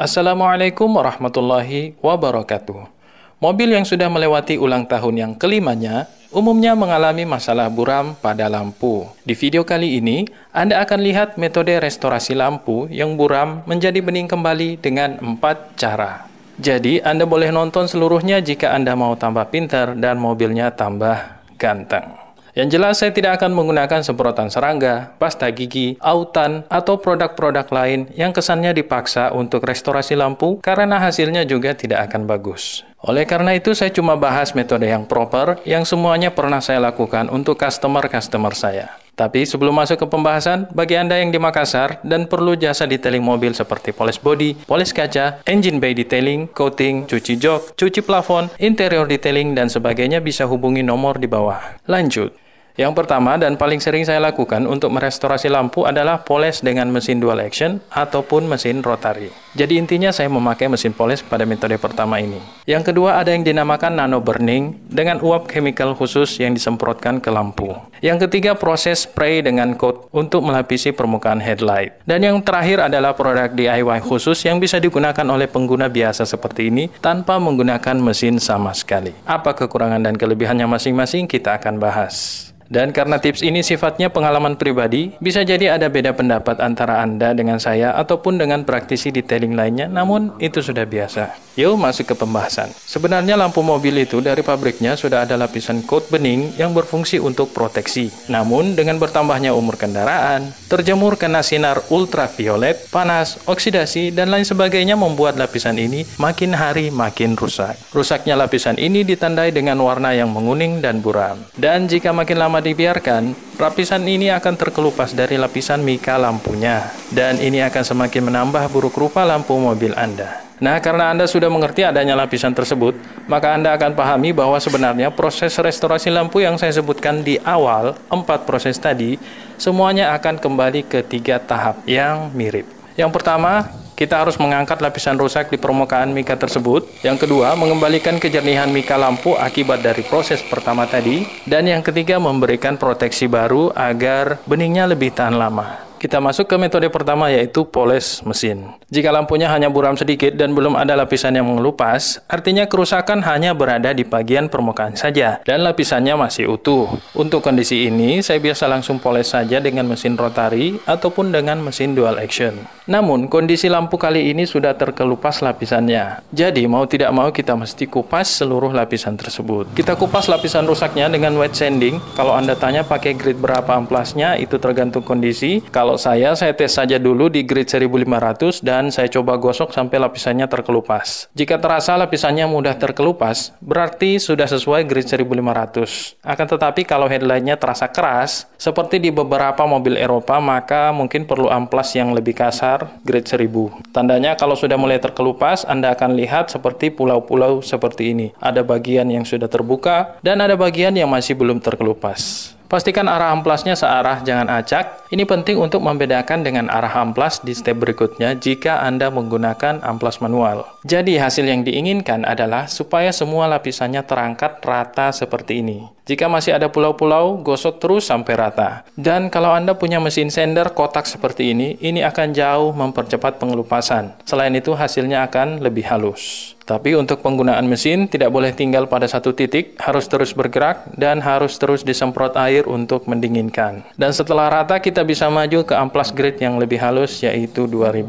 Assalamualaikum warahmatullahi wabarakatuh. Mobil yang sudah melewati ulang tahun yang kelimanya umumnya mengalami masalah buram pada lampu. Di video kali ini, Anda akan lihat metode restorasi lampu yang buram menjadi bening kembali dengan empat cara. Jadi, Anda boleh nonton seluruhnya jika Anda mau tambah pintar dan mobilnya tambah ganteng. Yang jelas saya tidak akan menggunakan semprotan serangga, pasta gigi, autan, atau produk-produk lain yang kesannya dipaksa untuk restorasi lampu karena hasilnya juga tidak akan bagus. Oleh karena itu saya cuma bahas metode yang proper yang semuanya pernah saya lakukan untuk customer-customer saya. Tapi sebelum masuk ke pembahasan, bagi Anda yang di Makassar dan perlu jasa detailing mobil seperti polis body, polis kaca, engine bay detailing, coating, cuci jok, cuci plafon, interior detailing, dan sebagainya bisa hubungi nomor di bawah. Lanjut. Yang pertama dan paling sering saya lakukan untuk merestorasi lampu adalah poles dengan mesin dual action ataupun mesin rotary. Jadi intinya saya memakai mesin poles pada metode pertama ini. Yang kedua ada yang dinamakan nano burning dengan uap chemical khusus yang disemprotkan ke lampu. Yang ketiga proses spray dengan coat untuk melapisi permukaan headlight. Dan yang terakhir adalah produk DIY khusus yang bisa digunakan oleh pengguna biasa seperti ini tanpa menggunakan mesin sama sekali. Apa kekurangan dan kelebihannya masing-masing kita akan bahas. Dan karena tips ini sifatnya pengalaman pribadi, bisa jadi ada beda pendapat antara Anda dengan saya ataupun dengan praktisi detailing lainnya, namun itu sudah biasa. Yuk masuk ke pembahasan. Sebenarnya lampu mobil itu dari pabriknya sudah ada lapisan coat bening yang berfungsi untuk proteksi. Namun dengan bertambahnya umur kendaraan, terjemur kena sinar ultraviolet, panas, oksidasi, dan lain sebagainya membuat lapisan ini makin hari makin rusak. Rusaknya lapisan ini ditandai dengan warna yang menguning dan buram. Dan jika makin lama dibiarkan, lapisan ini akan terkelupas dari lapisan mika lampunya, dan ini akan semakin menambah buruk rupa lampu mobil Anda. Nah, karena Anda sudah mengerti adanya lapisan tersebut, maka Anda akan pahami bahwa sebenarnya proses restorasi lampu yang saya sebutkan di awal, empat proses tadi, semuanya akan kembali ke tiga tahap yang mirip. Yang pertama, kita harus mengangkat lapisan rusak di permukaan mika tersebut. Yang kedua, mengembalikan kejernihan mika lampu akibat dari proses pertama tadi. Dan yang ketiga, memberikan proteksi baru agar beningnya lebih tahan lama. Kita masuk ke metode pertama yaitu poles mesin. Jika lampunya hanya buram sedikit dan belum ada lapisan yang mengelupas, artinya kerusakan hanya berada di bagian permukaan saja dan lapisannya masih utuh. Untuk kondisi ini, saya biasa langsung poles saja dengan mesin rotari ataupun dengan mesin dual action. Namun, kondisi lampu kali ini sudah terkelupas lapisannya. Jadi, mau tidak mau kita mesti kupas seluruh lapisan tersebut. Kita kupas lapisan rusaknya dengan wet sanding. Kalau Anda tanya pakai grit berapa amplasnya, itu tergantung kondisi. Kalau kalau saya, saya tes saja dulu di grid 1500 dan saya coba gosok sampai lapisannya terkelupas. Jika terasa lapisannya mudah terkelupas, berarti sudah sesuai grid 1500. Akan tetapi kalau headlightnya terasa keras, seperti di beberapa mobil Eropa, maka mungkin perlu amplas yang lebih kasar, grid 1000. Tandanya kalau sudah mulai terkelupas, Anda akan lihat seperti pulau-pulau seperti ini. Ada bagian yang sudah terbuka, dan ada bagian yang masih belum terkelupas. Pastikan arah amplasnya searah, jangan acak. Ini penting untuk membedakan dengan arah amplas di step berikutnya jika Anda menggunakan amplas manual. Jadi hasil yang diinginkan adalah supaya semua lapisannya terangkat rata seperti ini. Jika masih ada pulau-pulau, gosok terus sampai rata. Dan kalau Anda punya mesin sender kotak seperti ini, ini akan jauh mempercepat pengelupasan. Selain itu hasilnya akan lebih halus. Tapi untuk penggunaan mesin tidak boleh tinggal pada satu titik, harus terus bergerak dan harus terus disemprot air untuk mendinginkan. Dan setelah rata kita bisa maju ke amplas grid yang lebih halus yaitu 2000.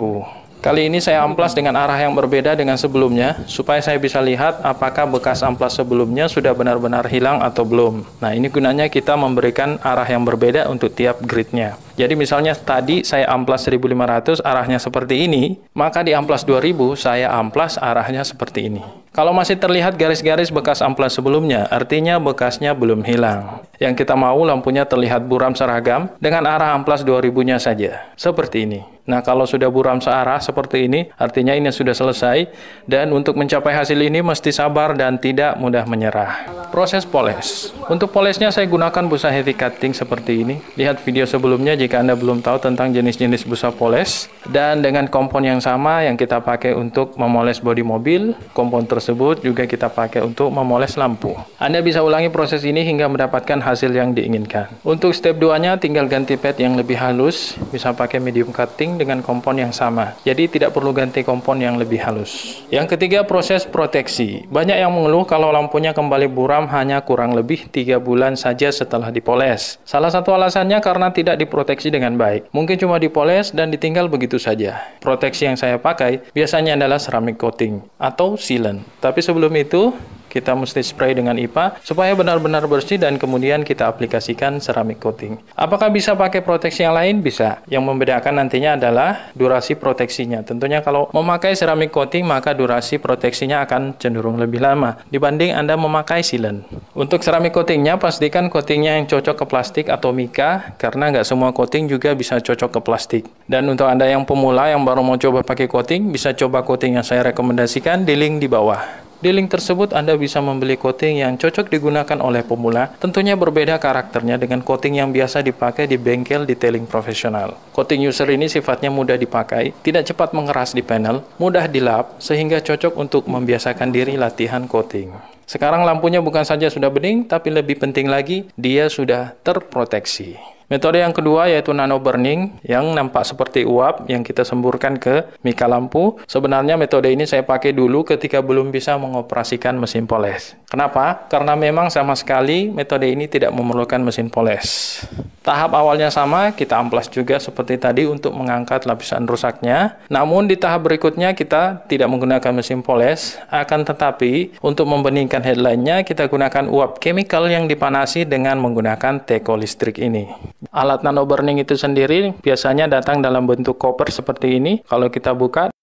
Kali ini saya amplas dengan arah yang berbeda dengan sebelumnya, supaya saya bisa lihat apakah bekas amplas sebelumnya sudah benar-benar hilang atau belum. Nah, ini gunanya kita memberikan arah yang berbeda untuk tiap gridnya. Jadi misalnya tadi saya amplas 1500 arahnya seperti ini, maka di amplas 2000 saya amplas arahnya seperti ini. Kalau masih terlihat garis-garis bekas amplas sebelumnya, artinya bekasnya belum hilang. Yang kita mau lampunya terlihat buram seragam dengan arah amplas 2000-nya saja. Seperti ini. Nah, kalau sudah buram searah seperti ini, artinya ini sudah selesai. Dan untuk mencapai hasil ini mesti sabar dan tidak mudah menyerah. Proses poles. Untuk polesnya saya gunakan busa heavy cutting seperti ini. Lihat video sebelumnya jika jika Anda belum tahu tentang jenis-jenis busa poles. Dan dengan kompon yang sama yang kita pakai untuk memoles bodi mobil, kompon tersebut juga kita pakai untuk memoles lampu. Anda bisa ulangi proses ini hingga mendapatkan hasil yang diinginkan. Untuk step 2-nya tinggal ganti pad yang lebih halus, bisa pakai medium cutting dengan kompon yang sama. Jadi tidak perlu ganti kompon yang lebih halus. Yang ketiga proses proteksi. Banyak yang mengeluh kalau lampunya kembali buram hanya kurang lebih 3 bulan saja setelah dipoles. Salah satu alasannya karena tidak diproteksi proteksi dengan baik. Mungkin cuma dipoles dan ditinggal begitu saja. Proteksi yang saya pakai biasanya adalah ceramic coating atau sealant. Tapi sebelum itu, kita mesti spray dengan IPA supaya benar-benar bersih dan kemudian kita aplikasikan ceramic coating. Apakah bisa pakai proteksi yang lain? Bisa. Yang membedakan nantinya adalah durasi proteksinya. Tentunya kalau memakai ceramic coating maka durasi proteksinya akan cenderung lebih lama dibanding Anda memakai sealant. Untuk ceramic coatingnya pastikan coatingnya yang cocok ke plastik atau mika karena nggak semua coating juga bisa cocok ke plastik. Dan untuk Anda yang pemula yang baru mau coba pakai coating bisa coba coating yang saya rekomendasikan di link di bawah. Di link tersebut Anda bisa membeli coating yang cocok digunakan oleh pemula, tentunya berbeda karakternya dengan coating yang biasa dipakai di bengkel detailing profesional. Coating user ini sifatnya mudah dipakai, tidak cepat mengeras di panel, mudah dilap, sehingga cocok untuk membiasakan diri latihan coating. Sekarang lampunya bukan saja sudah bening, tapi lebih penting lagi, dia sudah terproteksi. Metode yang kedua yaitu nano burning yang nampak seperti uap yang kita semburkan ke mika lampu. Sebenarnya metode ini saya pakai dulu ketika belum bisa mengoperasikan mesin poles. Kenapa? Karena memang sama sekali metode ini tidak memerlukan mesin poles. Tahap awalnya sama, kita amplas juga seperti tadi untuk mengangkat lapisan rusaknya. Namun di tahap berikutnya kita tidak menggunakan mesin poles, akan tetapi untuk membeningkan headline kita gunakan uap chemical yang dipanasi dengan menggunakan teko listrik ini. Alat nano burning itu sendiri biasanya datang dalam bentuk koper seperti ini. Kalau kita buka,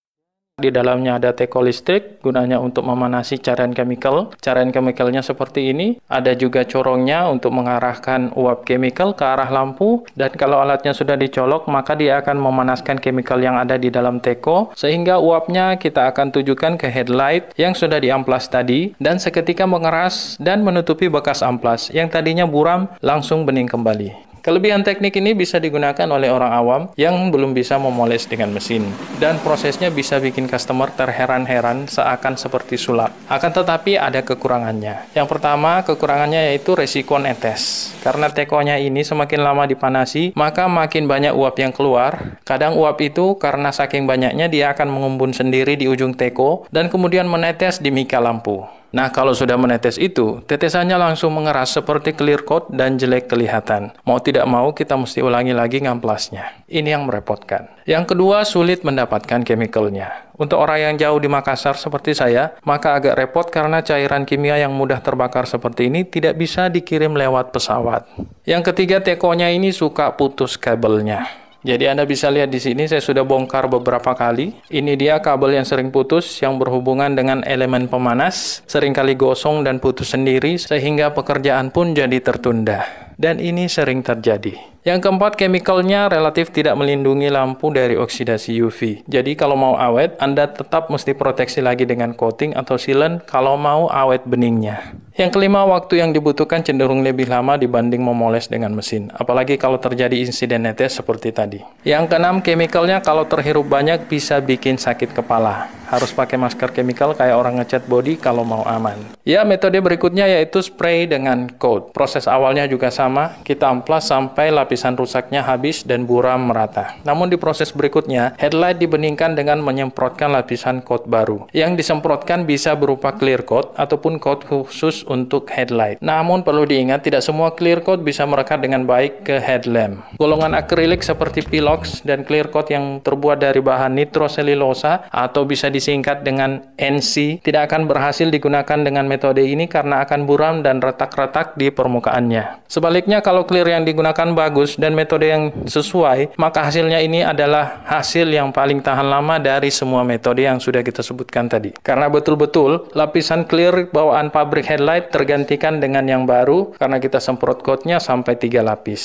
di dalamnya ada teko listrik gunanya untuk memanasi cairan chemical. Cairan chemicalnya seperti ini. Ada juga corongnya untuk mengarahkan uap chemical ke arah lampu. Dan kalau alatnya sudah dicolok, maka dia akan memanaskan chemical yang ada di dalam teko. Sehingga uapnya kita akan tujukan ke headlight yang sudah diamplas tadi. Dan seketika mengeras dan menutupi bekas amplas. Yang tadinya buram langsung bening kembali. Kelebihan teknik ini bisa digunakan oleh orang awam yang belum bisa memoles dengan mesin dan prosesnya bisa bikin customer terheran-heran seakan seperti sulap. Akan tetapi ada kekurangannya. Yang pertama, kekurangannya yaitu resiko netes. Karena tekonya ini semakin lama dipanasi, maka makin banyak uap yang keluar. Kadang uap itu karena saking banyaknya dia akan mengembun sendiri di ujung teko dan kemudian menetes di mika lampu. Nah, kalau sudah menetes itu, tetesannya langsung mengeras seperti clear coat dan jelek kelihatan. Mau tidak mau, kita mesti ulangi lagi ngamplasnya. Ini yang merepotkan. Yang kedua, sulit mendapatkan chemicalnya. Untuk orang yang jauh di Makassar seperti saya, maka agak repot karena cairan kimia yang mudah terbakar seperti ini tidak bisa dikirim lewat pesawat. Yang ketiga, tekonya ini suka putus kabelnya. Jadi Anda bisa lihat di sini saya sudah bongkar beberapa kali. Ini dia kabel yang sering putus yang berhubungan dengan elemen pemanas, seringkali gosong dan putus sendiri sehingga pekerjaan pun jadi tertunda dan ini sering terjadi. Yang keempat, chemicalnya relatif tidak melindungi lampu dari oksidasi UV. Jadi kalau mau awet, Anda tetap mesti proteksi lagi dengan coating atau sealant kalau mau awet beningnya. Yang kelima, waktu yang dibutuhkan cenderung lebih lama dibanding memoles dengan mesin, apalagi kalau terjadi insiden netes seperti tadi. Yang keenam, chemicalnya kalau terhirup banyak bisa bikin sakit kepala harus pakai masker chemical kayak orang ngecat body kalau mau aman. Ya, metode berikutnya yaitu spray dengan coat. Proses awalnya juga sama, kita amplas sampai lapisan rusaknya habis dan buram merata. Namun di proses berikutnya, headlight dibeningkan dengan menyemprotkan lapisan coat baru. Yang disemprotkan bisa berupa clear coat ataupun coat khusus untuk headlight. Namun perlu diingat tidak semua clear coat bisa merekat dengan baik ke headlamp. Golongan akrilik seperti pilox dan clear coat yang terbuat dari bahan nitroselulosa atau bisa di disingkat dengan NC tidak akan berhasil digunakan dengan metode ini karena akan buram dan retak-retak di permukaannya. Sebaliknya kalau clear yang digunakan bagus dan metode yang sesuai, maka hasilnya ini adalah hasil yang paling tahan lama dari semua metode yang sudah kita sebutkan tadi. Karena betul-betul lapisan clear bawaan pabrik headlight tergantikan dengan yang baru karena kita semprot coatnya sampai 3 lapis.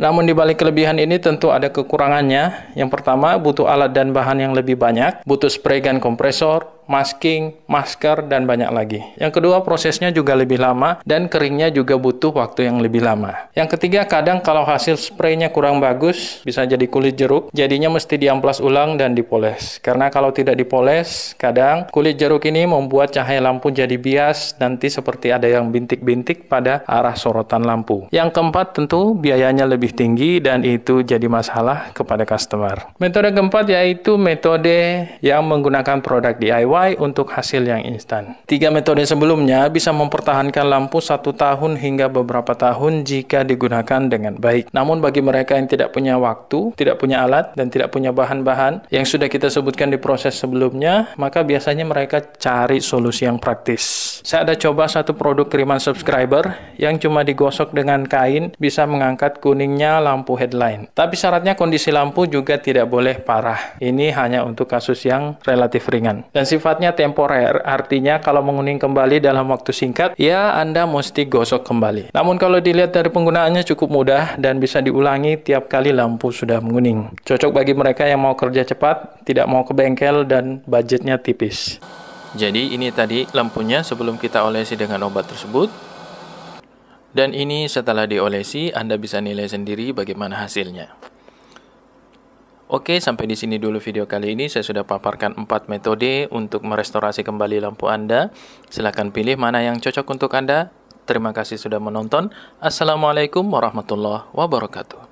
Namun di balik kelebihan ini tentu ada kekurangannya. Yang pertama, butuh alat dan bahan yang lebih banyak, butuh spray gun kompresor, masking, masker, dan banyak lagi. Yang kedua, prosesnya juga lebih lama dan keringnya juga butuh waktu yang lebih lama. Yang ketiga, kadang kalau hasil spraynya kurang bagus, bisa jadi kulit jeruk, jadinya mesti diamplas ulang dan dipoles. Karena kalau tidak dipoles, kadang kulit jeruk ini membuat cahaya lampu jadi bias, nanti seperti ada yang bintik-bintik pada arah sorotan lampu. Yang keempat, tentu biayanya lebih tinggi dan itu jadi masalah kepada customer. Metode keempat yaitu metode yang menggunakan produk DIY supply untuk hasil yang instan. Tiga metode sebelumnya bisa mempertahankan lampu satu tahun hingga beberapa tahun jika digunakan dengan baik. Namun bagi mereka yang tidak punya waktu, tidak punya alat, dan tidak punya bahan-bahan yang sudah kita sebutkan di proses sebelumnya, maka biasanya mereka cari solusi yang praktis. Saya ada coba satu produk kiriman subscriber yang cuma digosok dengan kain bisa mengangkat kuningnya lampu headline. Tapi syaratnya kondisi lampu juga tidak boleh parah. Ini hanya untuk kasus yang relatif ringan. Dan sifatnya temporer, artinya kalau menguning kembali dalam waktu singkat, ya Anda mesti gosok kembali. Namun kalau dilihat dari penggunaannya cukup mudah dan bisa diulangi tiap kali lampu sudah menguning. Cocok bagi mereka yang mau kerja cepat, tidak mau ke bengkel, dan budgetnya tipis. Jadi ini tadi lampunya sebelum kita olesi dengan obat tersebut. Dan ini setelah diolesi, Anda bisa nilai sendiri bagaimana hasilnya. Oke, sampai di sini dulu video kali ini. Saya sudah paparkan 4 metode untuk merestorasi kembali lampu Anda. Silahkan pilih mana yang cocok untuk Anda. Terima kasih sudah menonton. Assalamualaikum warahmatullahi wabarakatuh.